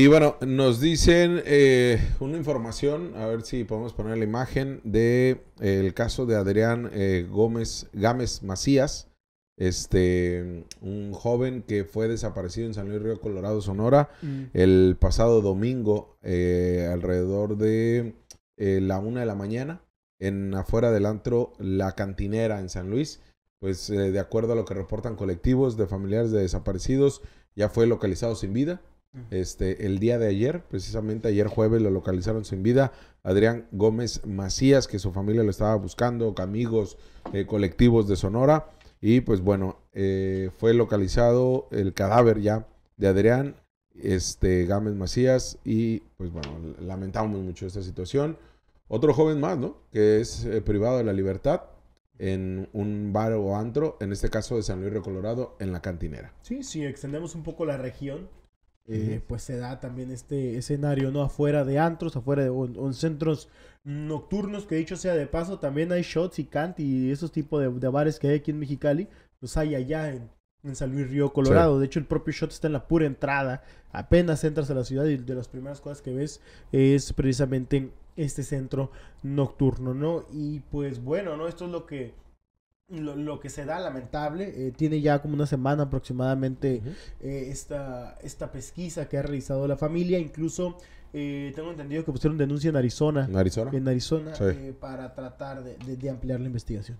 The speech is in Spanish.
Y bueno, nos dicen eh, una información, a ver si podemos poner la imagen de eh, el caso de Adrián eh, Gómez Gámez Macías, este, un joven que fue desaparecido en San Luis Río Colorado, Sonora, mm. el pasado domingo alrededor de la una de la mañana en afuera del antro La Cantinera en San Luis. Pues de acuerdo a lo que reportan colectivos de familiares de desaparecidos, ya fue localizado sin vida. Este, el día de ayer, precisamente ayer jueves, lo localizaron sin vida. Adrián Gómez Macías, que su familia lo estaba buscando, amigos, eh, colectivos de Sonora. Y pues bueno, eh, fue localizado el cadáver ya de Adrián este, Gámez Macías. Y pues bueno, lamentamos mucho esta situación. Otro joven más, ¿no? Que es eh, privado de la libertad en un bar o antro, en este caso de San Luis Recolorado Colorado, en la cantinera. Sí, sí, extendemos un poco la región. Eh, pues se da también este escenario, ¿no? Afuera de antros, afuera de centros nocturnos, que dicho sea de paso, también hay shots y cant y esos tipos de, bares que hay aquí en Mexicali, pues hay allá en, San Luis Río, Colorado. De hecho, el propio shot está en la pura entrada. Apenas entras a la ciudad y de las primeras cosas que ves es precisamente en este centro nocturno, ¿no? Y pues bueno, ¿no? Esto es lo que lo, lo, que se da, lamentable, eh, tiene ya como una semana aproximadamente eh, esta, esta pesquisa que ha realizado la familia, incluso eh, tengo entendido que pusieron denuncia en Arizona. En Arizona. para tratar de, ampliar la investigación.